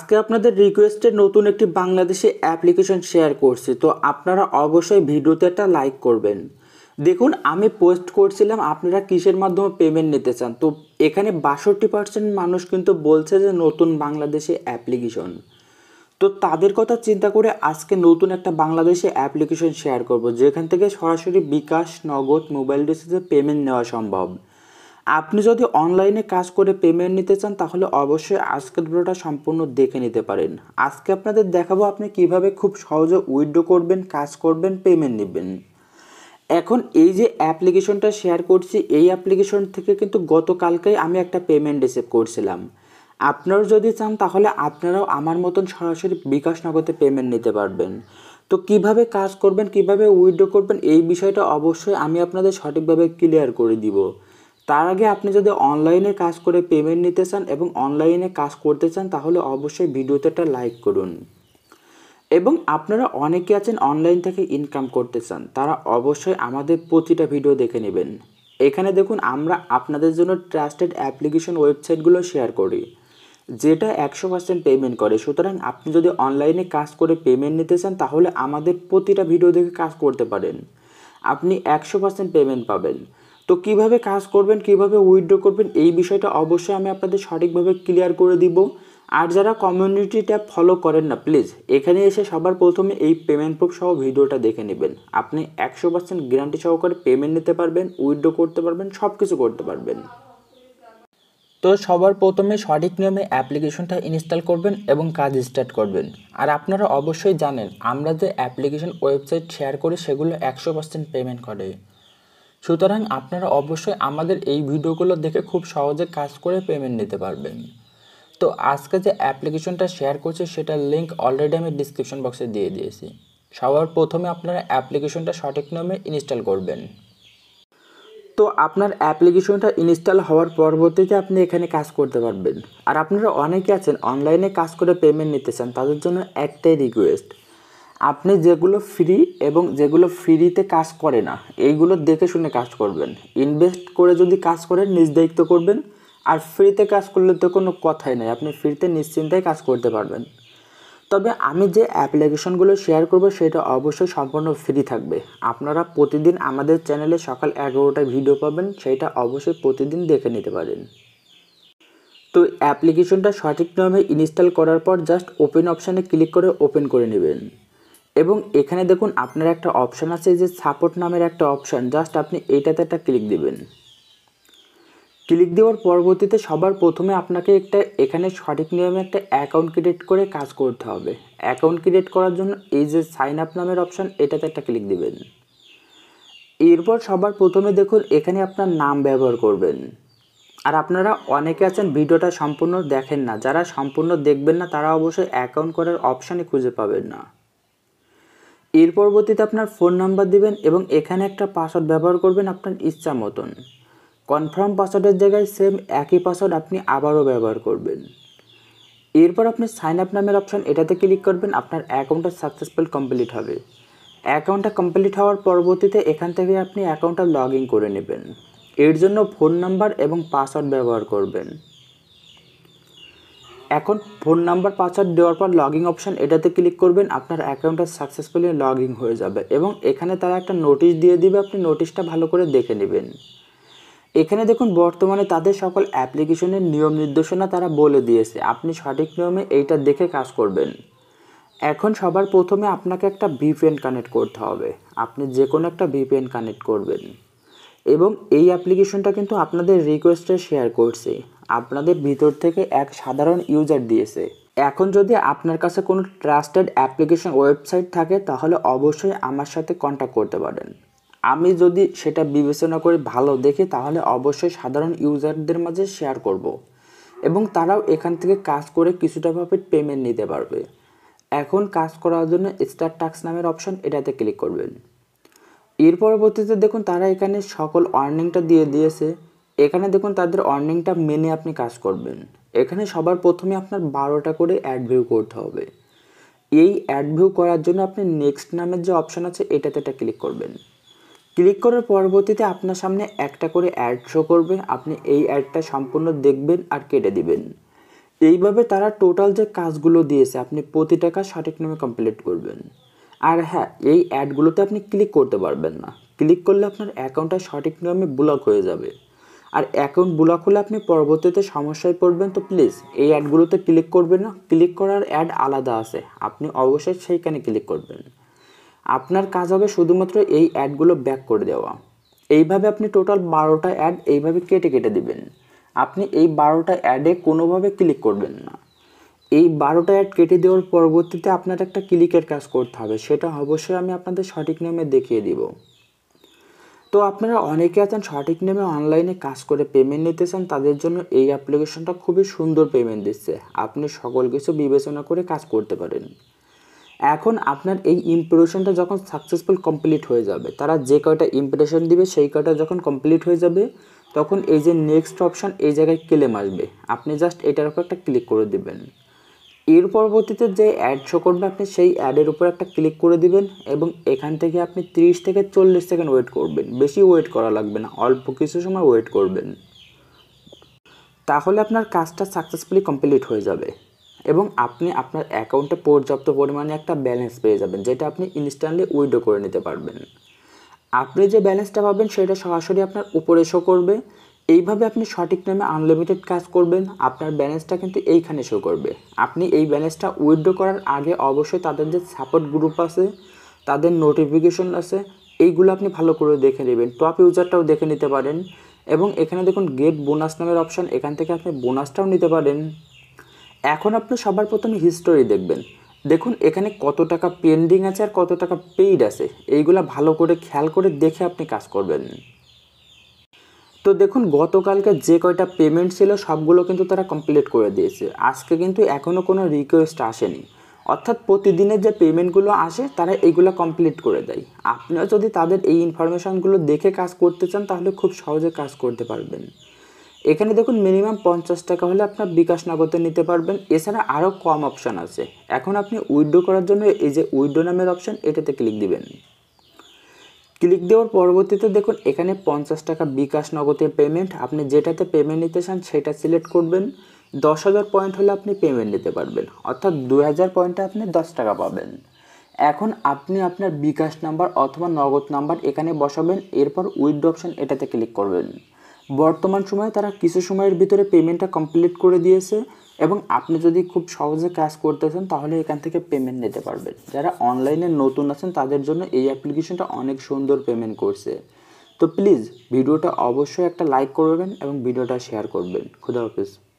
আজকে আপনাদের রিকোয়েস্টে নতুন একটি বাংলাদেশি অ্যাপ্লিকেশন শেয়ার করছি তো আপনারা অবশ্যই ভিডিওতে একটা লাইক করবেন দেখুন আমি পোস্ট করছিলাম আপনারা কিসের মাধ্যমে পেমেন্ট নিতে চান তো এখানে বাষট্টি পার্সেন্ট মানুষ কিন্তু বলছে যে নতুন বাংলাদেশি অ্যাপ্লিকেশন তো তাদের কথা চিন্তা করে আজকে নতুন একটা বাংলাদেশি অ্যাপ্লিকেশন শেয়ার করব যেখান থেকে সরাসরি বিকাশ নগদ মোবাইল ডিসে পেমেন্ট নেওয়া সম্ভব আপনি যদি অনলাইনে কাজ করে পেমেন্ট নিতে চান তাহলে অবশ্যই আজকের ভিডিওটা সম্পূর্ণ দেখে নিতে পারেন আজকে আপনাদের দেখাবো আপনি কিভাবে খুব সহজে উইড্রো করবেন কাজ করবেন পেমেন্ট নেবেন এখন এই যে অ্যাপ্লিকেশনটা শেয়ার করছি এই অ্যাপ্লিকেশন থেকে কিন্তু গতকালকেই আমি একটা পেমেন্ট রিসিভ করছিলাম আপনারাও যদি চান তাহলে আপনারাও আমার মতন সরাসরি বিকাশ নগদে পেমেন্ট নিতে পারবেন তো কিভাবে কাজ করবেন কিভাবে উইড্রো করবেন এই বিষয়টা অবশ্যই আমি আপনাদের সঠিকভাবে ক্লিয়ার করে দিব তার আগে আপনি যদি অনলাইনে কাজ করে পেমেন্ট নিতে চান এবং অনলাইনে কাজ করতে চান তাহলে অবশ্যই ভিডিওতে একটা লাইক করুন এবং আপনারা অনেকে আছেন অনলাইন থেকে ইনকাম করতে চান তারা অবশ্যই আমাদের প্রতিটা ভিডিও দেখে নেবেন এখানে দেখুন আমরা আপনাদের জন্য ট্রাস্টেড অ্যাপ্লিকেশন ওয়েবসাইটগুলো শেয়ার করি যেটা একশো পার্সেন্ট পেমেন্ট করে সুতরাং আপনি যদি অনলাইনে কাজ করে পেমেন্ট নিতে চান তাহলে আমাদের প্রতিটা ভিডিও দেখে কাজ করতে পারেন আপনি একশো পার্সেন্ট পেমেন্ট পাবেন তো কিভাবে কাজ করবেন কিভাবে উইথড্র করবেন এই বিষয়টা অবশ্যই আমি আপনাদের সঠিকভাবে ক্লিয়ার করে দিব আর যারা কমিউনিটি ট্যাব ফলো করেন না প্লিজ এখানে এসে সবার প্রথমে এই পেমেন্ট প্রুফ সহ ভিডিওটা দেখে নেবেন আপনি একশো পার্সেন্ট গ্যারান্টি সহকারে পেমেন্ট নিতে পারবেন উইথড্র করতে পারবেন সব কিছু করতে পারবেন তো সবার প্রথমে সঠিক নিয়মে অ্যাপ্লিকেশনটা ইনস্টল করবেন এবং কাজ স্টার্ট করবেন আর আপনারা অবশ্যই জানেন আমরা যে অ্যাপ্লিকেশন ওয়েবসাইট শেয়ার করি সেগুলো একশো পার্সেন্ট পেমেন্ট করে সুতরাং আপনারা অবশ্যই আমাদের এই ভিডিওগুলো দেখে খুব সহজে কাজ করে পেমেন্ট নিতে পারবেন তো আজকে যে অ্যাপ্লিকেশনটা শেয়ার করছি সেটার লিঙ্ক অলরেডি আমি ডিসক্রিপশন বক্সে দিয়ে দিয়েছি সবার প্রথমে আপনারা অ্যাপ্লিকেশনটা সঠিক নামে ইনস্টল করবেন তো আপনার অ্যাপ্লিকেশনটা ইনস্টল হওয়ার পরবর্তীতে আপনি এখানে কাজ করতে পারবেন আর আপনারা অনেকে আছেন অনলাইনে কাজ করে পেমেন্ট নিতে চান তাদের জন্য একটাই রিকোয়েস্ট আপনি যেগুলো ফ্রি এবং যেগুলো ফ্রিতে কাজ করে না এইগুলো দেখে শুনে কাজ করবেন ইনভেস্ট করে যদি কাজ করেন নিজ দায়িত্ব করবেন আর ফ্রিতে কাজ করলে তো কোনো কথাই নেই আপনি ফ্রিতে নিশ্চিন্তায় কাজ করতে পারবেন তবে আমি যে অ্যাপ্লিকেশনগুলো শেয়ার করব সেটা অবশ্যই সম্পূর্ণ ফ্রি থাকবে আপনারা প্রতিদিন আমাদের চ্যানেলে সকাল এগারোটায় ভিডিও পাবেন সেটা অবশ্যই প্রতিদিন দেখে নিতে পারেন তো অ্যাপ্লিকেশনটা সঠিক নামে ইনস্টল করার পর জাস্ট ওপেন অপশানে ক্লিক করে ওপেন করে নেবেন এবং এখানে দেখুন আপনার একটা অপশান আছে যে সাপোর্ট নামের একটা অপশান জাস্ট আপনি এইটাতে একটা ক্লিক দেবেন ক্লিক দেওয়ার পরবর্তীতে সবার প্রথমে আপনাকে একটা এখানে সঠিক নিয়মে একটা অ্যাকাউন্ট ক্রিয়েট করে কাজ করতে হবে অ্যাকাউন্ট ক্রিয়েট করার জন্য এই যে সাইন আপ নামের অপশান এটাতে একটা ক্লিক দেবেন এরপর সবার প্রথমে দেখুন এখানে আপনার নাম ব্যবহার করবেন আর আপনারা অনেকে আছেন ভিডিওটা সম্পূর্ণ দেখেন না যারা সম্পূর্ণ দেখবেন না তারা অবশ্যই অ্যাকাউন্ট করার অপশানে খুঁজে পাবেন না এর পরবর্তীতে আপনার ফোন নাম্বার দিবেন এবং এখানে একটা পাসওয়ার্ড ব্যবহার করবেন আপনার ইচ্ছা মতন কনফার্ম পাসওয়ার্ডের জায়গায় সেম একই পাসওয়ার্ড আপনি আবারও ব্যবহার করবেন এরপর আপনি সাইন আপ নামের অপশান এটাতে ক্লিক করবেন আপনার অ্যাকাউন্টটা সাকসেসফুল কমপ্লিট হবে অ্যাকাউন্টটা কমপ্লিট হওয়ার পরবর্তীতে এখান থেকে আপনি অ্যাকাউন্টটা লগ ইন করে নেবেন এর জন্য ফোন নাম্বার এবং পাসওয়ার্ড ব্যবহার করবেন এখন ফোন নাম্বার পাসওয়ার্ড দেওয়ার পর লগিং অপশান এটাতে ক্লিক করবেন আপনার অ্যাকাউন্টটা সাকসেসফুলি লগ ইন হয়ে যাবে এবং এখানে তারা একটা নোটিশ দিয়ে দিবে আপনি নোটিশটা ভালো করে দেখে নেবেন এখানে দেখুন বর্তমানে তাদের সকল অ্যাপ্লিকেশনের নিয়ম নির্দেশনা তারা বলে দিয়েছে আপনি সঠিক নিয়মে এইটা দেখে কাজ করবেন এখন সবার প্রথমে আপনাকে একটা ভিপিএন কানেক্ট করতে হবে আপনি যে কোনো একটা ভিপিএন কানেক্ট করবেন এবং এই অ্যাপ্লিকেশনটা কিন্তু আপনাদের রিকোয়েস্টে শেয়ার করছি আপনাদের ভিতর থেকে এক সাধারণ ইউজার দিয়েছে এখন যদি আপনার কাছে কোনো ট্রাস্টেড অ্যাপ্লিকেশন ওয়েবসাইট থাকে তাহলে অবশ্যই আমার সাথে কন্ট্যাক্ট করতে পারেন আমি যদি সেটা বিবেচনা করে ভালো দেখি তাহলে অবশ্যই সাধারণ ইউজারদের মাঝে শেয়ার করব। এবং তারাও এখান থেকে কাজ করে কিছুটাভাবে পেমেন্ট নিতে পারবে এখন কাজ করার জন্য স্টার টাক্স নামের অপশন এটাতে ক্লিক করবেন এর পরবর্তীতে দেখুন তারা এখানে সকল অর্নিংটা দিয়ে দিয়েছে এখানে দেখুন তাদের আর্নিংটা মেনে আপনি কাজ করবেন এখানে সবার প্রথমে আপনার বারোটা করে অ্যাড ভিউ করতে হবে এই অ্যাড ভিউ করার জন্য আপনি নেক্সট নামের যে অপশান আছে এটাতে এটা ক্লিক করবেন ক্লিক করার পরবর্তীতে আপনার সামনে একটা করে অ্যাড শো করবে আপনি এই অ্যাডটা সম্পূর্ণ দেখবেন আর কেটে দিবেন এইভাবে তারা টোটাল যে কাজগুলো দিয়েছে আপনি প্রতি টাকা সঠিক নামে কমপ্লিট করবেন আর হ্যাঁ এই অ্যাডগুলোতে আপনি ক্লিক করতে পারবেন না ক্লিক করলে আপনার অ্যাকাউন্টটা সঠিক নামে ব্লক হয়ে যাবে আর অ্যাকাউন্ট ব্লক হলে আপনি পরবর্তীতে সমস্যায় পড়বেন তো প্লিজ এই অ্যাডগুলোতে ক্লিক করবেন না ক্লিক করার অ্যাড আলাদা আছে আপনি অবশ্যই সেইখানে ক্লিক করবেন আপনার কাজ হবে শুধুমাত্র এই অ্যাডগুলো ব্যাক করে দেওয়া এইভাবে আপনি টোটাল বারোটা অ্যাড এইভাবে কেটে কেটে দিবেন আপনি এই বারোটা অ্যাডে কোনোভাবে ক্লিক করবেন না এই বারোটা অ্যাড কেটে দেওয়ার পরবর্তীতে আপনার একটা ক্লিকের কাজ করতে হবে সেটা অবশ্যই আমি আপনাদের সঠিক নামে দেখিয়ে দিব তো আপনারা অনেকে আছেন সঠিক নেমে অনলাইনে কাজ করে পেমেন্ট নিতে চান তাদের জন্য এই অ্যাপ্লিকেশনটা খুবই সুন্দর পেমেন্ট দিচ্ছে আপনি সকল কিছু বিবেচনা করে কাজ করতে পারেন এখন আপনার এই ইম্প্রেশনটা যখন সাকসেসফুল কমপ্লিট হয়ে যাবে তারা যে কয়টা ইম্প্রেশন দিবে সেই কয়টা যখন কমপ্লিট হয়ে যাবে তখন এই যে নেক্সট অপশান এই জায়গায় ক্লেম আসবে আপনি জাস্ট এটার উপর একটা ক্লিক করে দেবেন এর পরবর্তীতে যে অ্যাড শো করবে আপনি সেই অ্যাডের উপর একটা ক্লিক করে দিবেন এবং এখান থেকে আপনি 30 থেকে চল্লিশ সেকেন্ড ওয়েট করবেন বেশি ওয়েট করা লাগবে না অল্প কিছু সময় ওয়েট করবেন তাহলে আপনার কাজটা সাকসেসফুলি কমপ্লিট হয়ে যাবে এবং আপনি আপনার অ্যাকাউন্টে পর্যাপ্ত পরিমাণে একটা ব্যালেন্স পেয়ে যাবেন যেটা আপনি ইনস্ট্যান্টলি উইডো করে নিতে পারবেন আপনি যে ব্যালেন্সটা পাবেন সেটা সরাসরি আপনার উপরে শো করবে এইভাবে আপনি সঠিক নামে আনলিমিটেড কাজ করবেন আপনার ব্যালেন্সটা কিন্তু এইখানে শো করবে আপনি এই ব্যালেন্সটা উইথড্র করার আগে অবশ্যই তাদের যে সাপোর্ট গ্রুপ আছে তাদের নোটিফিকেশন আছে এইগুলো আপনি ভালো করে দেখে নেবেন টপ ইউজারটাও দেখে নিতে পারেন এবং এখানে দেখুন গেট বোনাস নামের অপশান এখান থেকে আপনি বোনাসটাও নিতে পারেন এখন আপনি সবার প্রথমে হিস্টোরি দেখবেন দেখুন এখানে কত টাকা পেন্ডিং আছে আর কত টাকা পেইড আছে এইগুলো ভালো করে খেয়াল করে দেখে আপনি কাজ করবেন তো দেখুন গতকালকে যে কয়টা পেমেন্ট ছিল সবগুলো কিন্তু তারা কমপ্লিট করে দিয়েছে আজকে কিন্তু এখনও কোনো রিকোয়েস্ট আসেনি অর্থাৎ প্রতিদিনের যে পেমেন্টগুলো আসে তারা এগুলো কমপ্লিট করে দেয় আপনিও যদি তাদের এই ইনফরমেশানগুলো দেখে কাজ করতে চান তাহলে খুব সহজে কাজ করতে পারবেন এখানে দেখুন মিনিমাম পঞ্চাশ টাকা হলে আপনার বিকাশ নগদে নিতে পারবেন এছাড়া আরও কম অপশান আছে এখন আপনি উইড্রো করার জন্য এই যে উইড্রো নামের অপশান এটাতে ক্লিক দিবেন ক্লিক দেওয়ার পরবর্তীতে দেখুন এখানে পঞ্চাশ টাকা বিকাশ নগদে পেমেন্ট আপনি যেটাতে পেমেন্ট নিতে চান সেটা সিলেক্ট করবেন দশ হাজার পয়েন্ট হলে আপনি পেমেন্ট নিতে পারবেন অর্থাৎ দু হাজার পয়েন্টে আপনি দশ টাকা পাবেন এখন আপনি আপনার বিকাশ নাম্বার অথবা নগদ নাম্বার এখানে বসাবেন এরপর উইথড অপশন এটাতে ক্লিক করবেন বর্তমান সময়ে তারা কিছু সময়ের ভিতরে পেমেন্টটা কমপ্লিট করে দিয়েছে এবং আপনি যদি খুব সহজে কাজ করতে চান তাহলে এখান থেকে পেমেন্ট নিতে পারবেন যারা অনলাইনে নতুন আছেন তাদের জন্য এই অ্যাপ্লিকেশনটা অনেক সুন্দর পেমেন্ট করছে তো প্লিজ ভিডিওটা অবশ্যই একটা লাইক করবেন এবং ভিডিওটা শেয়ার করবেন খুদা হাফিজ